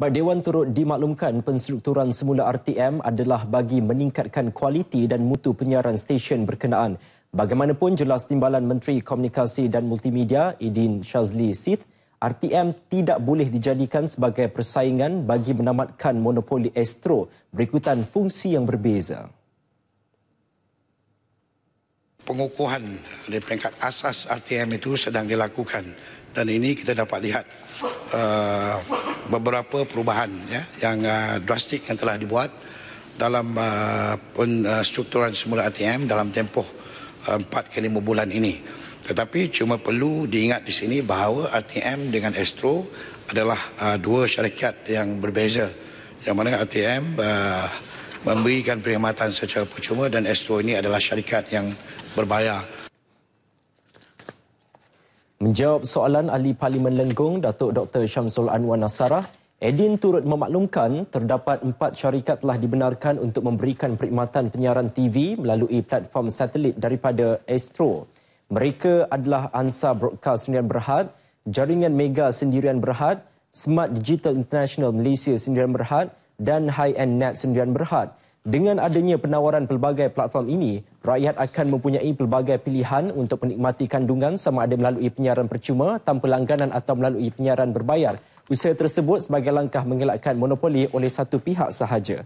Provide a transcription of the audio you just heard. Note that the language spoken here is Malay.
Baik, Dewan turut dimaklumkan penstrukturan semula RTM adalah bagi meningkatkan kualiti dan mutu penyiaran stesen berkenaan. Bagaimanapun jelas timbalan Menteri Komunikasi dan Multimedia Idin Shazli Sith, RTM tidak boleh dijadikan sebagai persaingan bagi menamatkan monopoli Astro berikutan fungsi yang berbeza. Pengukuhan di peringkat asas RTM itu sedang dilakukan dan ini kita dapat lihat uh, beberapa perubahan ya yang uh, drastik yang telah dibuat dalam uh, penstrukturan uh, semula ATM dalam tempoh uh, 4 ke 5 bulan ini. Tetapi cuma perlu diingat di sini bahawa ATM dengan Astro adalah uh, dua syarikat yang berbeza. Yang mana ATM uh, memberikan perkhidmatan secara percuma dan Astro ini adalah syarikat yang berbayar. Menjawab soalan ahli Parlimen Lenggong, Datuk Dr. Syamsul Anwar Nasarah, Edin turut memaklumkan terdapat empat syarikat telah dibenarkan untuk memberikan perkhidmatan penyiaran TV melalui platform satelit daripada Astro. Mereka adalah Ansa Broadcast Sendirian Berhad, Jaringan Mega Sendirian Berhad, Smart Digital International Malaysia Sendirian Berhad dan High End Net Sendirian Berhad. Dengan adanya penawaran pelbagai platform ini, rakyat akan mempunyai pelbagai pilihan untuk menikmati kandungan sama ada melalui penyiaran percuma, tanpa langganan atau melalui penyiaran berbayar. Usaha tersebut sebagai langkah mengelakkan monopoli oleh satu pihak sahaja.